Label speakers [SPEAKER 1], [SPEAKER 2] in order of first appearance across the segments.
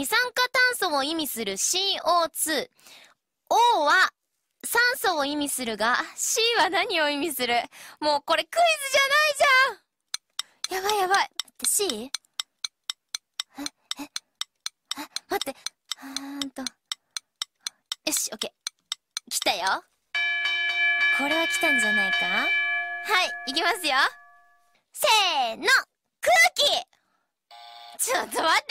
[SPEAKER 1] 二酸化炭素を意味する CO2。O は酸素を意味するが、C は何を意味するもうこれクイズじゃないじゃんやばいやばい。C? え、え、待って。うんと。よし、オッケー。来たよ。これは来たんじゃないかはい、いきますよ。せーの空気ちょっと待ってわかんない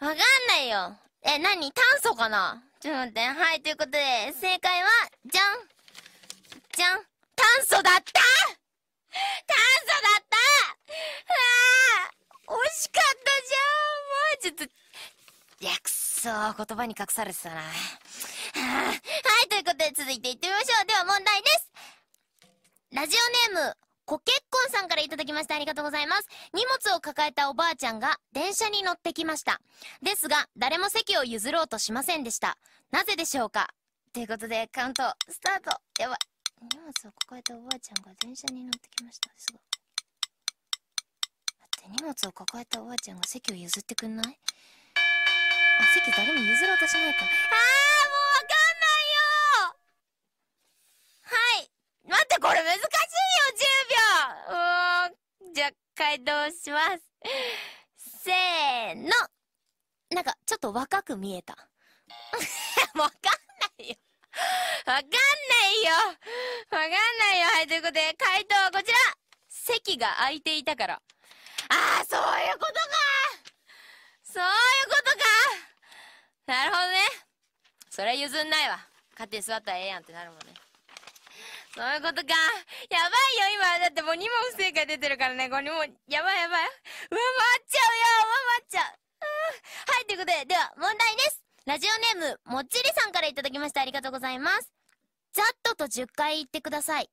[SPEAKER 1] わかんないよ。え、なに炭素かなちょっと待って。はい、ということで、正解は、じゃんじゃん炭素だった炭素だったはあ惜しかったじゃんもうちょっと、いや、くそ言葉に隠されてたな。ははい、ということで続いていってみましょう。では問題ですラジオネーム、コケッコンさんから頂きました。ありがとうございます。荷物を抱えたおばあちゃんが電車に乗ってきました。ですが、誰も席を譲ろうとしませんでした。なぜでしょうかということで、カウント、スタートやばい。荷物を抱えたおばあちゃんが電車に乗ってきました。ですが。だって荷物を抱えたおばあちゃんが席を譲ってくんないあ、席誰も譲ろうとしないか。あーもうわかんないよはい待って、これ難しいじゃあ、解答します。せーの。なんか、ちょっと若く見えた。わかんないよ。わかんないよ。わかんないよ。はい、ということで、回答はこちら。席が空いていたから。ああ、そういうことかそういうことかなるほどね。それは譲んないわ。勝手に座ったらええやんってなるもんね。そういうことか。やばいよ、今。だってもう2問不正解出てるからね。これもやばいやばい。上回っちゃうよ、上回っちゃう。はい、ということで、では、問題です。ラジオネーム、もっちりさんからいただきましてありがとうございます。ざっとと10回言ってください。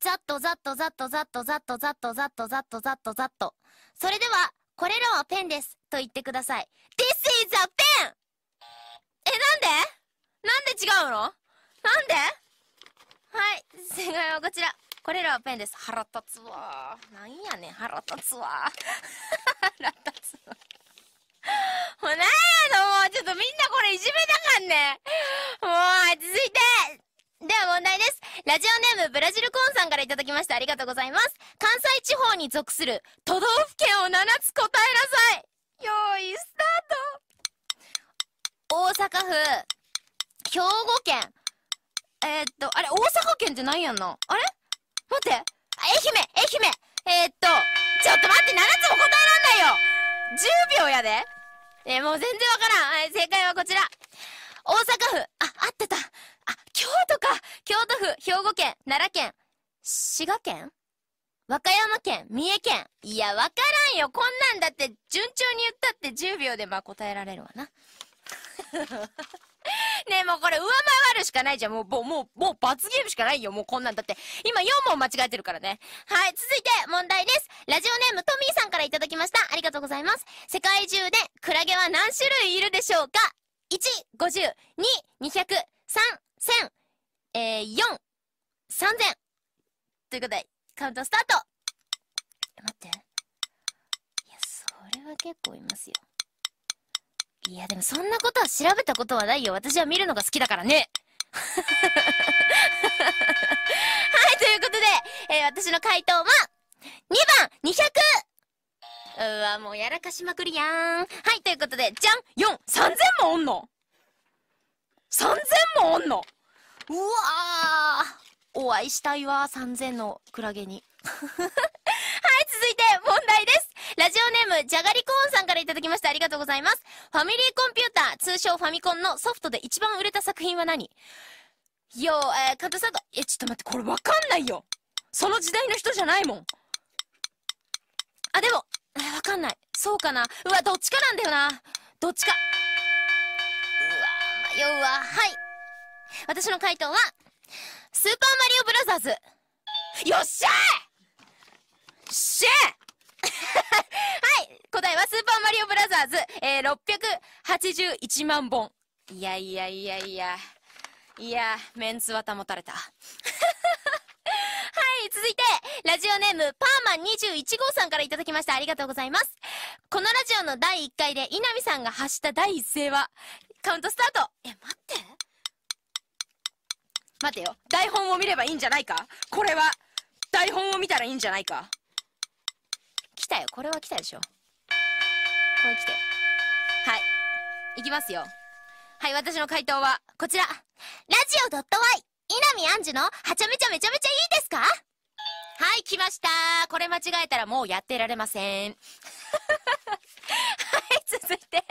[SPEAKER 1] ざっとざっとざっとざっとざっとざっとざっとざっとざっとざっと。それでは、これらはペンです。と言ってください。This is a pen! え、なんでなんで違うのなんではい正解はこちらこれらはペンです腹立つわなんやねん腹立つわ 腹立つわもうなんやのもうちょっとみんなこれいじめたかんねもう続いてでは問題です。ラジオネームブラジルコーンさんから頂きました。ありがとうございます。関西地方に属する都道府県を7つ答えなさい。よーい、スタート。大阪府、兵庫県、えー、っと、あれ、大阪県じゃないやんな。あれ待って。愛媛愛媛えー、っと、ちょっと待って、7つも答えらんないよ !10 秒やで。えー、もう全然わからん。はい、正解はこちら。大阪府。あ、合ってた。あ、京都か。京都府、兵庫県、奈良県、滋賀県和歌山県、三重県。いや、わからんよ。こんなんだって、順調に言ったって10秒でまあ答えられるわな。ねえ、もうこれ上回るしかないじゃん。もう、もう、もう、もう罰ゲームしかないよ。もうこんなんだって。今4問間違えてるからね。はい、続いて問題です。ラジオネームトミーさんから頂きました。ありがとうございます。世界中でクラゲは何種類いるでしょうか ?1、50、2、200、3、1000、えー、4、3000。ということで、カウントスタート待って。いや、それは結構いますよ。いや、でもそんなことは調べたことはないよ。私は見るのが好きだからね。はい、ということで、えー、私の回答は、2番 200! うわ、もうやらかしまくりやん。はい、ということで、じゃん !4、3000もおんの !3000 もおんのうわーお会いしたいわ、3000のクラゲに。はい、続いて問題ですラジオネーム、じゃがりこーンさんから頂きました。ありがとうございます。ファミリーコンピューター、通称ファミコンのソフトで一番売れた作品は何よー、えー、カンタさんえ、ちょっと待って、これわかんないよ。その時代の人じゃないもん。あ、でも、わかんない。そうかな。うわ、どっちかなんだよな。どっちか。うわ、迷うわ。はい。私の回答は、スーパーマリオブラザーズ。よっしゃーしゃーはい答えは「スーパーマリオブラザーズ」えー、681万本いやいやいやいやいやメンツは保たれた はい続いてラジオネームパーマン21号さんから頂きましたありがとうございますこのラジオの第1回で稲見さんが発した第一声はカウントスタートえ待って待てよ台本を見ればいいんじゃないかこれは台本を見たらいいんじゃないかたよこれは来たでしょこれ来たはいいきますよはい私の回答はこちらラジオ .y 稲見杏樹のはちゃめちゃめちゃめちゃいいですかはい来ましたこれ間違えたらもうやってられませんはい続いて続いて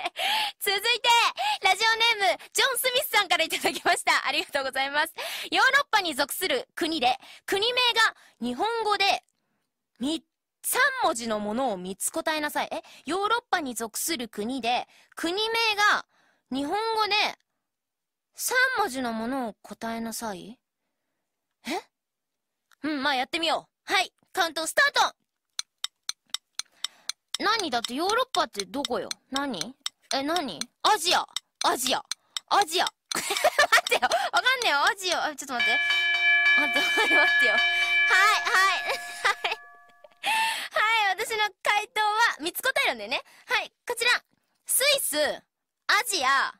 [SPEAKER 1] ラジオネームジョン・スミスさんからいただきましたありがとうございますヨーロッパに属する国で国名が日本語で3 3文字のものを3つ答えなさい。え、ヨーロッパに属する国で、国名が日本語で3文字のものを答えなさいえうん、まあやってみよう。はい、カウントスタート何だってヨーロッパってどこよ何え、何アジアアジアアジア 待ってよわかんねえよアジアちょっと待って。待って、待ってよ。はい、はい。3つ答えるんでね。はい、こちら。スイス、アジア、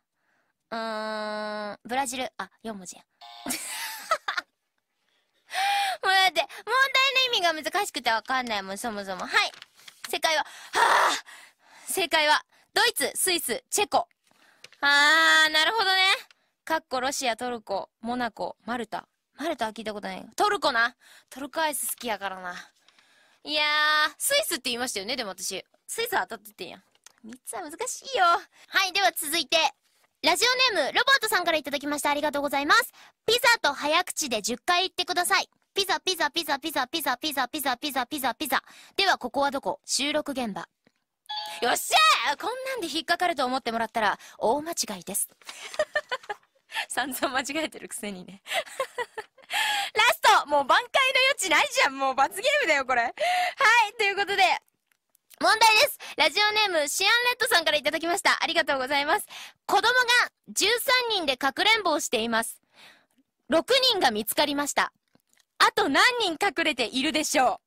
[SPEAKER 1] うーん、ブラジル。あ、4文字や。もうだって、問題の意味が難しくてわかんないもん、そもそも。はい。正解は、はあ正解は、ドイツ、スイス、チェコ。あー、なるほどね。かっこロシア、トルコ、モナコ、マルタ。マルタは聞いたことない。トルコな。トルコアイス好きやからな。いやー、スイスって言いましたよね、でも私。スイスは当たっててんや。3つは難しいよ。はい、では続いて。ラジオネーム、ロバートさんからいただきました。ありがとうございます。ピザと早口で10回言ってください。ピザ、ピザ、ピザ、ピザ、ピザ、ピザ、ピザ、ピザ、ピザ、ピザ。では、ここはどこ収録現場。よっしゃーこんなんで引っかかると思ってもらったら、大間違いです。散々間違えてるくせにねもう挽回の余地ないじゃん。もう罰ゲームだよ、これ。はい、ということで、問題です。ラジオネーム、シアンレッドさんからいただきました。ありがとうございます。子供が13人でかくれんぼをしています。6人が見つかりました。あと何人隠れているでしょうは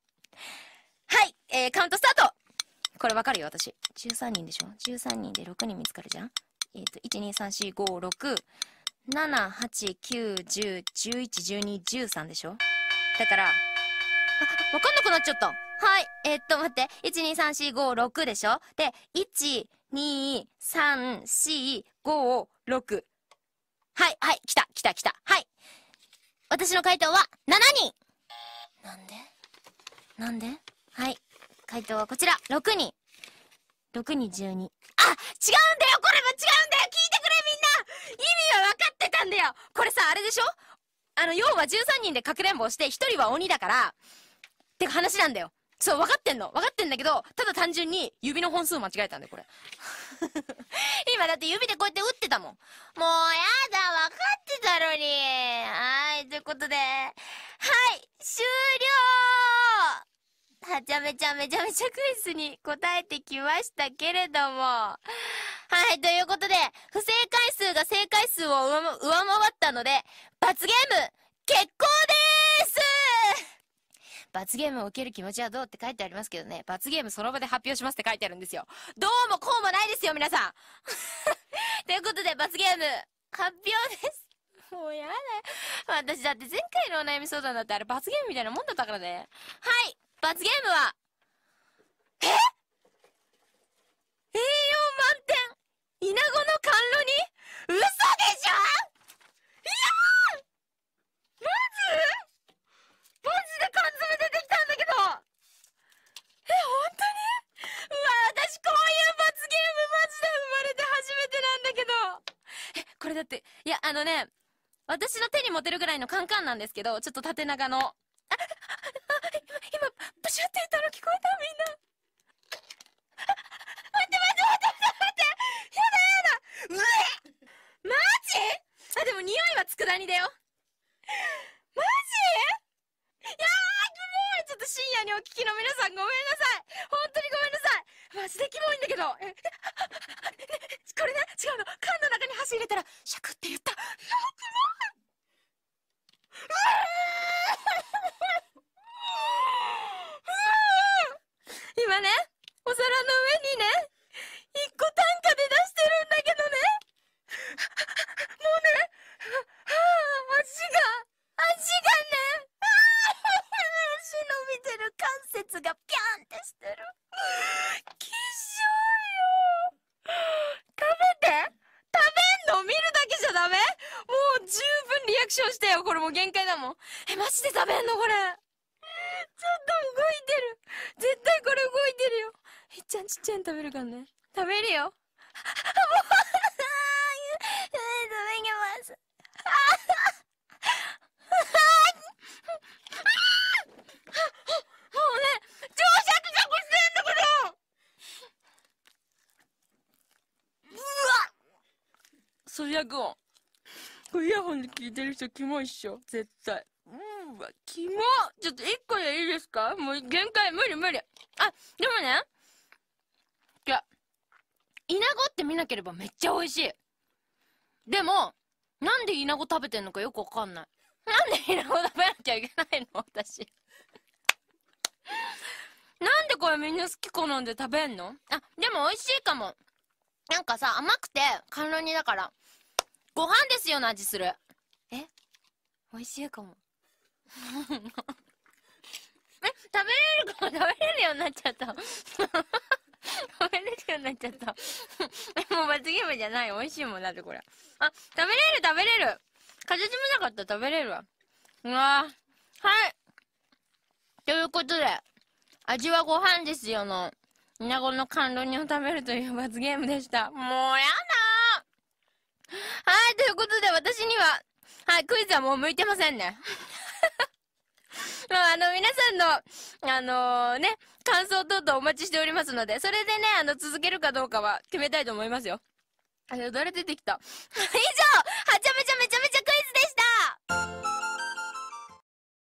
[SPEAKER 1] い、えー、カウントスタートこれわかるよ、私。13人でしょ ?13 人で6人見つかるじゃんえっ、ー、と、1、2、3、4、5、6、7、8、9、10、11、12、13でしょだから、あ、わかんなくなっちゃった。はい。えー、っと、待って。1,2,3,4,5,6でしょで、1,2,3,4,5,6。はい、はい、来た、来た、来た。はい。私の回答は、7人なんでなんではい。回答はこちら、6人。6人12。あ違うんだよこれも違うんだよ聞いてくれみんな意味は分かってたんだよこれさ、あれでしょあの、要は13人でかくれんぼをして、1人は鬼だから、って話なんだよ。そう、分かってんの。分かってんだけど、ただ単純に指の本数間違えたんだよ、これ。今だって指でこうやって打ってたもん。もうやだ、分かってたのに。はい、ということで、はい、終了はちゃめちゃめちゃめちゃクイズに答えてきましたけれども。はい、ということで、不正回数が正回数を上回ったので、罰ゲーム、決行です罰ゲームを受ける気持ちはどうって書いてありますけどね、罰ゲームその場で発表しますって書いてあるんですよ。どうもこうもないですよ、皆さん ということで、罰ゲーム、発表です。もうやだ。私だって前回のお悩み相談だってあれ罰ゲームみたいなもんだったからね。はい、罰ゲームは、え栄養満点イナゴの甘露煮嘘でしょいやマジマジで缶詰出てきたんだけどえ、本当にうわ、私こういう罰ゲームマジで生まれて初めてなんだけどえ、これだって、いや、あのね、私の手に持てるぐらいのカンカンなんですけど、ちょっと縦長の。カニだよ。マジいやー、キモいちょっと深夜にお聞きの皆さんごめんなさい本当にごめんなさいマジでキモいんだけどこれね、違うの。缶の中に箸入れたら、クしてよこれもう限界だもんえマジで食べんのこれちょっと動いてる絶対これ動いてるよいっちゃんちっちゃいの食べるからね食べるよもう食べますもうね超シャクシしてんだけどうわそりゃ食おうこれイヤホンで聞いてる人キモいっしょ。絶対。うわ、キモちょっと一個でいいですかもう限界、無理無理。あ、でもね、いや、イナゴって見なければめっちゃ美味しい。でも、なんでイナゴ食べてんのかよくわかんない。なんでイナゴ食べなきゃいけないの私。なんでこれみんな好き好んで食べんのあ、でも美味しいかも。なんかさ、甘くて、甘露煮だから。ご飯ですよの味する。え美味しいかも。え、食べれるかも食べれるようになっちゃった。食べれるようになっちゃった。もう罰ゲームじゃない。美味しいもんだってこれ。あ、食べれる食べれる。風邪めなかった食べれるわ。うわはい。ということで、味はご飯ですよの、イナゴの甘露煮を食べるという罰ゲームでした。もうやだ はい、ということで私には、はい、クイズはもう向いてませんね。まあ、あの、皆さんの、あのー、ね、感想等々お待ちしておりますので、それでね、あの、続けるかどうかは決めたいと思いますよ。あれ、誰出てきた 以上はちゃめちゃめちゃめちゃ